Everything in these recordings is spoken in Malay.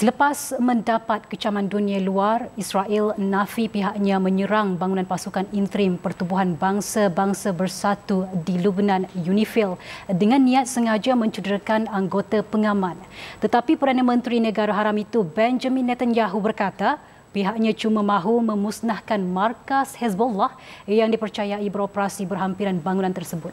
Selepas mendapat kecaman dunia luar, Israel nafi pihaknya menyerang bangunan pasukan interim Pertubuhan Bangsa-Bangsa Bersatu di Lubnan UNIFIL dengan niat sengaja mencederakan anggota pengaman. Tetapi Perdana Menteri Negara Haram itu Benjamin Netanyahu berkata, pihaknya cuma mahu memusnahkan markas Hezbollah yang dipercayai beroperasi berhampiran bangunan tersebut.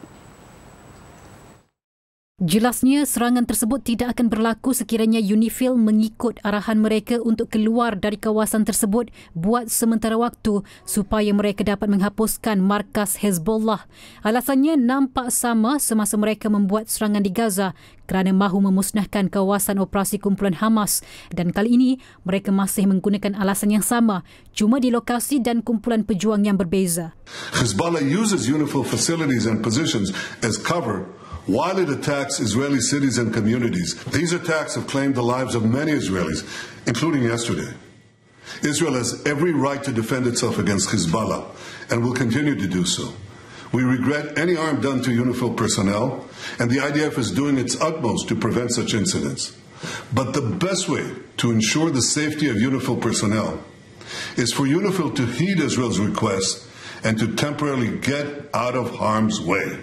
Jelasnya, serangan tersebut tidak akan berlaku sekiranya UNIFIL mengikut arahan mereka untuk keluar dari kawasan tersebut buat sementara waktu supaya mereka dapat menghapuskan markas Hezbollah. Alasannya nampak sama semasa mereka membuat serangan di Gaza kerana mahu memusnahkan kawasan operasi kumpulan Hamas dan kali ini mereka masih menggunakan alasan yang sama cuma di lokasi dan kumpulan pejuang yang berbeza. Hezbollah uses UNIFIL facilities and positions as cover while it attacks Israeli cities and communities. These attacks have claimed the lives of many Israelis, including yesterday. Israel has every right to defend itself against Hezbollah and will continue to do so. We regret any harm done to UNIFIL personnel, and the IDF is doing its utmost to prevent such incidents. But the best way to ensure the safety of UNIFIL personnel is for UNIFIL to heed Israel's request and to temporarily get out of harm's way.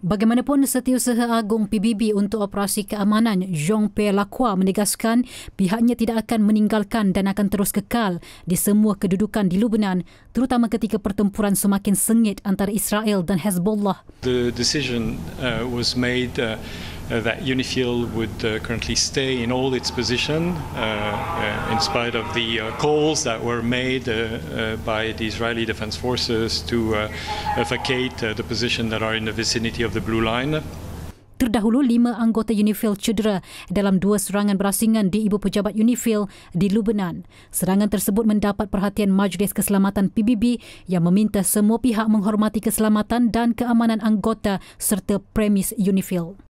Bagaimanapun, Setiausaha Agung PBB untuk Operasi Keamanan Jong Pierre Lacroix menegaskan pihaknya tidak akan meninggalkan dan akan terus kekal di semua kedudukan di Lubnan, terutama ketika pertempuran semakin sengit antara Israel dan Hezbollah. The decision uh, was made uh Uh, that Unifil would uh, currently stay in all its position uh, uh, in spite of the uh, calls that were made uh, uh, by the Israeli Defense Forces to uh, uh vacate uh, the position that are in the vicinity of the blue line. Terdahulu lima anggota UNIFIL cedera dalam dua serangan berasingan di ibu pejabat UNIFIL di Lubnan. Serangan tersebut mendapat perhatian Majlis Keselamatan PBB yang meminta semua pihak menghormati keselamatan dan keamanan anggota serta premis UNIFIL.